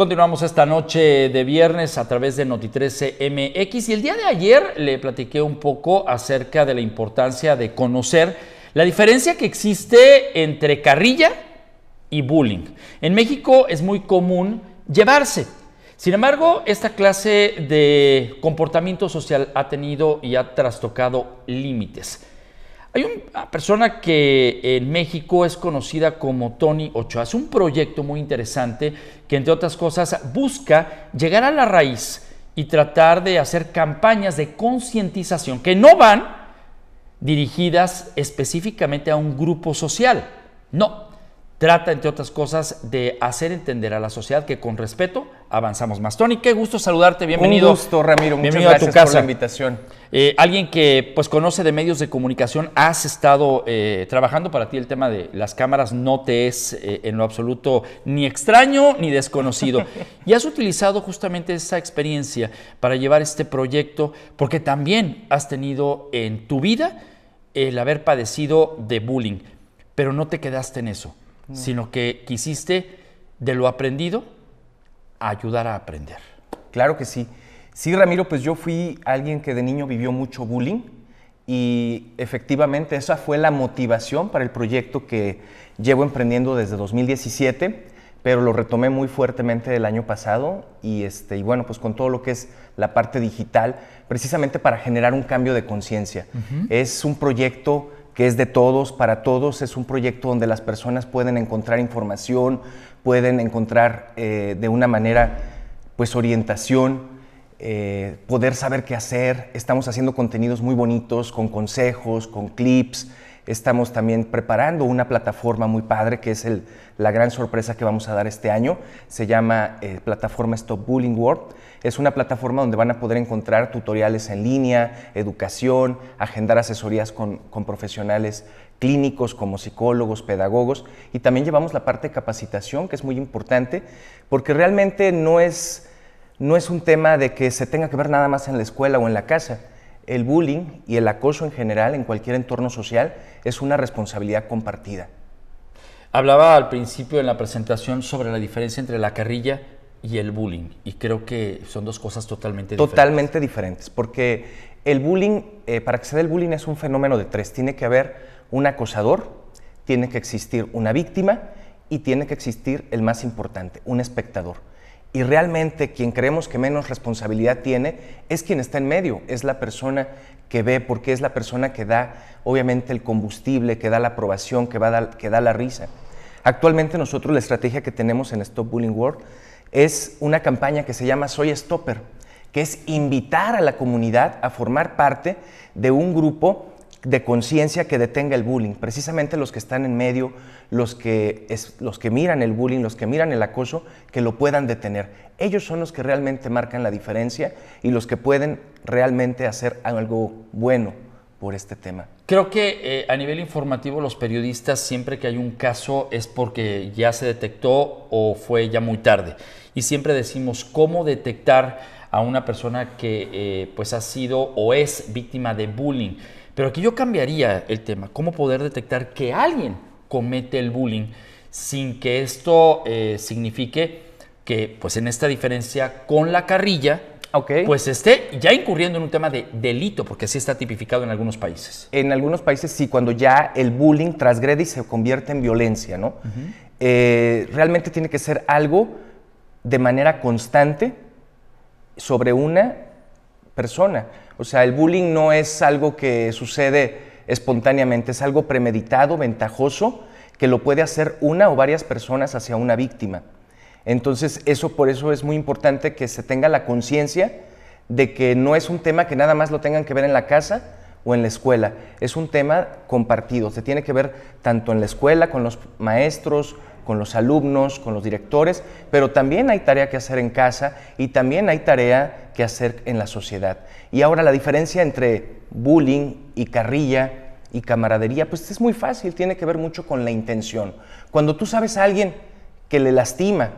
Continuamos esta noche de viernes a través de Noti13MX y el día de ayer le platiqué un poco acerca de la importancia de conocer la diferencia que existe entre carrilla y bullying. En México es muy común llevarse. Sin embargo, esta clase de comportamiento social ha tenido y ha trastocado límites. Hay una ah, persona que eh, en México es conocida como Tony Ochoa. Es un proyecto muy interesante que, entre otras cosas, busca llegar a la raíz y tratar de hacer campañas de concientización que no van dirigidas específicamente a un grupo social. No, Trata, entre otras cosas, de hacer entender a la sociedad que con respeto avanzamos más. Tony, qué gusto saludarte, bienvenido. Un gusto, Ramiro, muchas gracias por la invitación. Eh, alguien que pues conoce de medios de comunicación, has estado eh, trabajando para ti el tema de las cámaras, no te es eh, en lo absoluto ni extraño ni desconocido. y has utilizado justamente esa experiencia para llevar este proyecto, porque también has tenido en tu vida el haber padecido de bullying, pero no te quedaste en eso sino que quisiste de lo aprendido ayudar a aprender. Claro que sí. Sí, Ramiro, pues yo fui alguien que de niño vivió mucho bullying y efectivamente esa fue la motivación para el proyecto que llevo emprendiendo desde 2017, pero lo retomé muy fuertemente el año pasado y, este, y bueno, pues con todo lo que es la parte digital, precisamente para generar un cambio de conciencia. Es un proyecto que es de todos, para todos, es un proyecto donde las personas pueden encontrar información, pueden encontrar eh, de una manera, pues orientación, eh, poder saber qué hacer. Estamos haciendo contenidos muy bonitos, con consejos, con clips, Estamos también preparando una plataforma muy padre que es la gran sorpresa que vamos a dar este año. Se llama eh, plataforma Stop Bullying World. Es una plataforma donde van a poder encontrar tutoriales en línea, educación, agendar asesorías con, profesionales clínicos como psicólogos, pedagogos y también llevamos la parte de capacitación que es muy importante porque realmente no es un tema de que se tenga que ver nada más en la escuela o en la casa el bullying y el acoso en general en cualquier entorno social es una responsabilidad compartida. Hablaba al principio en la presentación sobre la diferencia entre la carrilla y el bullying y creo que son dos cosas totalmente diferentes. Totalmente diferentes, porque el bullying, eh, para que se el bullying es un fenómeno de tres. Tiene que haber un acosador, tiene que existir una víctima y tiene que existir el más importante, un espectador. Y realmente quien creemos que menos responsabilidad tiene es quien está en medio, es la persona que ve, porque es la persona que da, obviamente, el combustible, que da la aprobación, que, que da la risa. Actualmente nosotros la estrategia que tenemos en Stop Bullying World es una campaña que se llama Soy Stopper, que es invitar a la comunidad a formar parte de un grupo de conciencia que detenga el bullying. Precisamente los que están en medio, los que, es, los que miran el bullying, los que miran el acoso, que lo puedan detener. Ellos son los que realmente marcan la diferencia y los que pueden realmente hacer algo bueno por este tema. Creo que eh, a nivel informativo los periodistas siempre que hay un caso es porque ya se detectó o fue ya muy tarde. Y siempre decimos cómo detectar a una persona que eh, pues ha sido o es víctima de bullying. Pero aquí yo cambiaría el tema, cómo poder detectar que alguien comete el bullying sin que esto eh, signifique que, pues en esta diferencia con la carrilla, pues esté ya incurriendo en un tema de delito, porque así está tipificado en algunos países. En algunos países sí, cuando ya el bullying transgrede y se convierte en violencia, ¿no? Eh, realmente tiene que ser algo de manera constante sobre una persona. O sea, el bullying no es algo que sucede espontáneamente, es algo premeditado, ventajoso, que lo puede hacer una o varias personas hacia una víctima. Entonces, eso por eso es muy importante que se tenga la conciencia de que no es un tema que nada más lo tengan que ver en la casa o en la escuela, es un tema compartido, se tiene que ver tanto en la escuela, con los maestros, con los alumnos, con los directores, pero también hay tarea que hacer en casa y también hay tarea que hacer en la sociedad. Y ahora la diferencia entre bullying y carrilla y camaradería, pues es muy fácil, tiene que ver mucho con la intención. Cuando tú sabes a alguien que le lastima,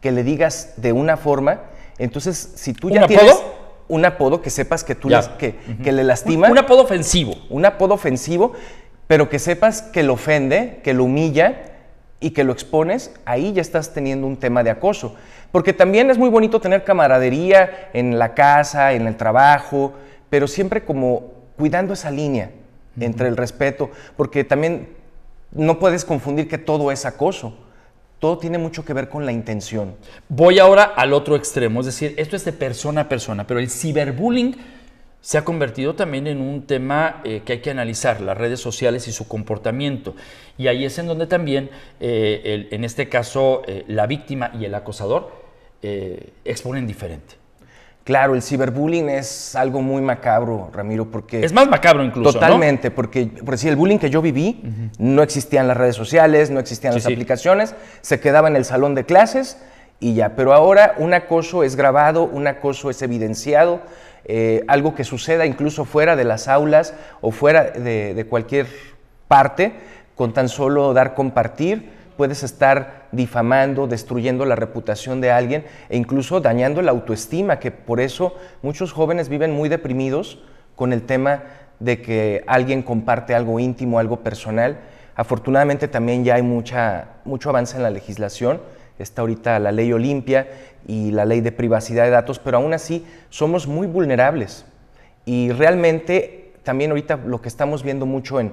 que le digas de una forma, entonces si tú ya tienes apodo? un apodo que sepas que tú que, que, le lastima. Un, un apodo ofensivo. Un apodo ofensivo, pero que sepas que lo ofende, que lo humilla y que lo expones, ahí ya estás teniendo un tema de acoso. Porque también es muy bonito tener camaradería en la casa, en el trabajo, pero siempre como cuidando esa línea entre el respeto, porque también no puedes confundir que todo es acoso. Todo tiene mucho que ver con la intención. Voy ahora al otro extremo, es decir, esto es de persona a persona, pero el ciberbullying se ha convertido también en un tema eh, que hay que analizar, las redes sociales y su comportamiento. Y ahí es en donde también, eh, en este caso, eh, la víctima y el acosador exponen diferente. Claro, el ciberbullying es algo muy macabro, Ramiro, porque... Es más macabro incluso. Totalmente, porque por decir, el bullying que yo viví, no existían las redes sociales, no existían las aplicaciones, se quedaba en el salón de clases y ya. Pero ahora un acoso es grabado, un acoso es evidenciado, eh, algo que suceda incluso fuera de las aulas o fuera de, cualquier parte, con tan solo dar compartir, puedes estar difamando, destruyendo la reputación de alguien e incluso dañando la autoestima, que por eso muchos jóvenes viven muy deprimidos con el tema de que alguien comparte algo íntimo, algo personal. Afortunadamente también ya hay mucho avance en la legislación Está ahorita la ley Olimpia y la ley de privacidad de datos, pero aún así somos muy vulnerables. Y realmente también ahorita lo que estamos viendo mucho en,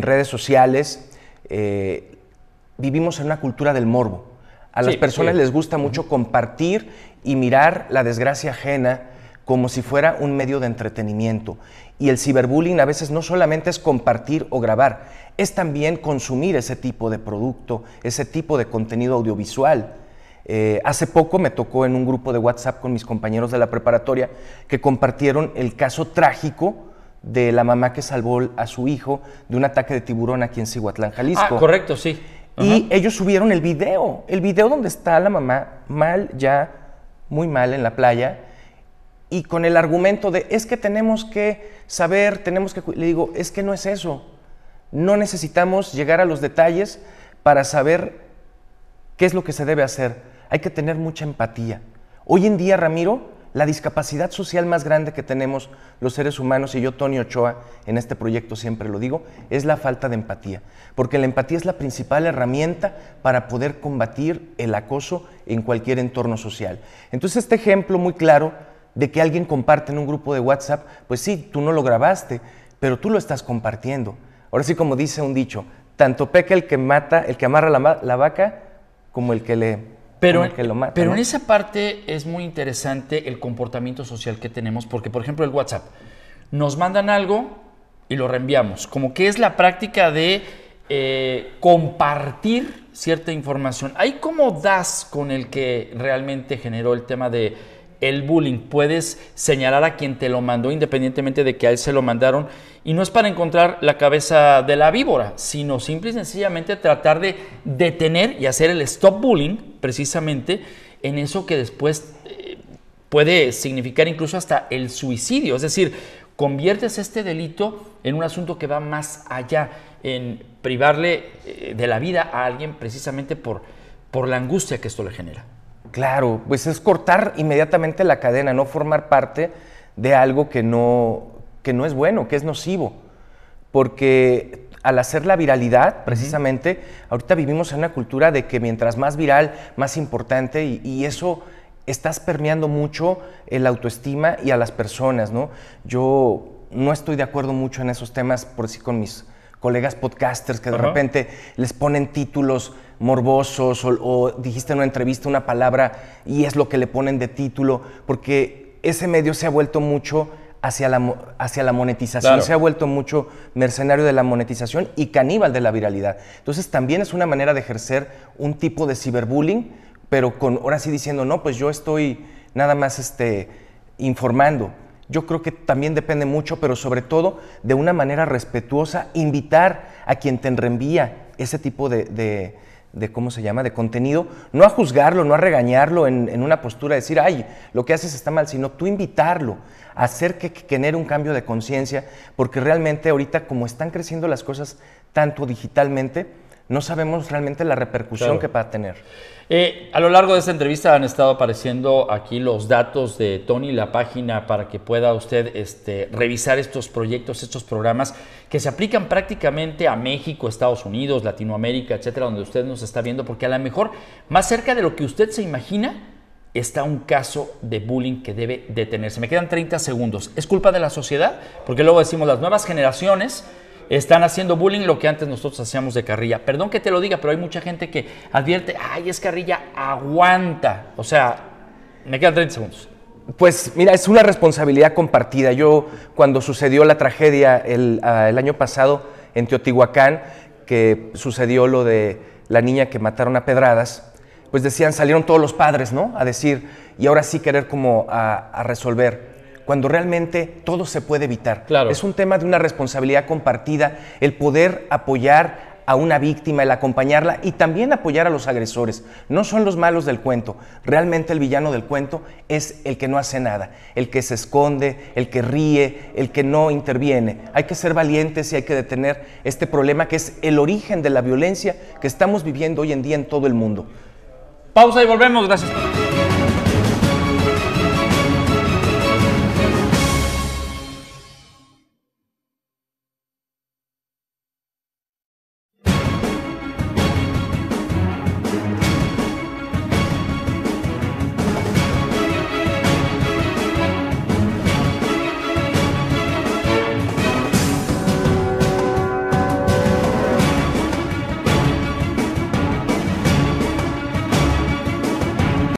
redes sociales, eh, vivimos en una cultura del morbo. A las personas les gusta mucho compartir y mirar la desgracia ajena como si fuera un medio de entretenimiento. Y el ciberbullying a veces no solamente es compartir o grabar, es también consumir ese tipo de producto, ese tipo de contenido audiovisual. Eh, hace poco me tocó en un grupo de WhatsApp con mis compañeros de la preparatoria que compartieron el caso trágico de la mamá que salvó a su hijo de un ataque de tiburón aquí en Cihuatlán, Jalisco. Ah, correcto, sí. Y ellos subieron el video, el video donde está la mamá mal ya, muy mal en la playa, y con el argumento de es que tenemos que saber, tenemos que... Le digo, es que no es eso. No necesitamos llegar a los detalles para saber qué es lo que se debe hacer. Hay que tener mucha empatía. Hoy en día, Ramiro, la discapacidad social más grande que tenemos los seres humanos, y yo, Tony Ochoa, en este proyecto siempre lo digo, es la falta de empatía. Porque la empatía es la principal herramienta para poder combatir el acoso en cualquier entorno social. Entonces, este ejemplo muy claro de que alguien comparte en un grupo de WhatsApp, pues sí, tú no lo grabaste, pero tú lo estás compartiendo. Ahora sí, como dice un dicho, tanto peca el que mata, el que amarra la, vaca, como el que le pero, lo mata. Pero en esa parte es muy interesante el comportamiento social que tenemos, porque por ejemplo el WhatsApp, nos mandan algo y lo reenviamos, como que es la práctica de eh, compartir cierta información. ¿Hay cómo das con el que realmente generó el tema de el bullying. Puedes señalar a quien te lo mandó independientemente de que a él se lo mandaron. Y no es para encontrar la cabeza de la víbora, sino simple y sencillamente tratar de detener y hacer el stop bullying precisamente en eso que después eh, puede significar incluso hasta el suicidio. Es decir, conviertes este delito en un asunto que va más allá, en privarle eh, de la vida a alguien precisamente por, por la angustia que esto le genera. Claro, pues es cortar inmediatamente la cadena, no formar parte de algo que no, que no es bueno, que es nocivo. Porque al hacer la viralidad, precisamente, ahorita vivimos en una cultura de que mientras más viral, más importante, y, eso estás permeando mucho el autoestima y a las personas, ¿no? Yo no estoy de acuerdo mucho en esos temas, por sí con mis colegas podcasters que de repente les ponen títulos morbosos o, dijiste en una entrevista una palabra y es lo que le ponen de título, porque ese medio se ha vuelto mucho hacia la, hacia la monetización. Se ha vuelto mucho mercenario de la monetización y caníbal de la viralidad. Entonces también es una manera de ejercer un tipo de ciberbullying, pero con ahora sí diciendo, no, pues yo estoy nada más este, informando. Yo creo que también depende mucho, pero sobre todo de una manera respetuosa, invitar a quien te reenvía ese tipo de de cómo se llama, de contenido, no a juzgarlo, no a regañarlo en, una postura de decir, ay, lo que haces está mal, sino tú invitarlo a hacer que, que genere un cambio de conciencia, porque realmente ahorita como están creciendo las cosas tanto digitalmente, no sabemos realmente la repercusión que va a tener. Eh, a lo largo de esta entrevista han estado apareciendo aquí los datos de Tony, la página para que pueda usted este, revisar estos proyectos, estos programas que se aplican prácticamente a México, Estados Unidos, Latinoamérica, etcétera, donde usted nos está viendo, porque a lo mejor más cerca de lo que usted se imagina está un caso de bullying que debe detenerse. Me quedan 30 segundos. ¿Es culpa de la sociedad? Porque luego decimos las nuevas generaciones están haciendo bullying lo que antes nosotros hacíamos de carrilla. Perdón que te lo diga, pero hay mucha gente que advierte, ay, es carrilla, aguanta. O sea, me quedan 30 segundos. Pues mira, es una responsabilidad compartida. Yo cuando sucedió la tragedia ah, el, año pasado en Teotihuacán, que sucedió lo de la niña que mataron a pedradas, pues decían, salieron todos los padres, ¿no? A decir, y ahora sí querer como a resolver cuando realmente todo se puede evitar. Es un tema de una responsabilidad compartida, el poder apoyar a una víctima, el acompañarla y también apoyar a los agresores. No son los malos del cuento. Realmente el villano del cuento es el que no hace nada, el que se esconde, el que ríe, el que no interviene. Hay que ser valientes y hay que detener este problema que es el origen de la violencia que estamos viviendo hoy en día en todo el mundo. Pausa y volvemos. Gracias.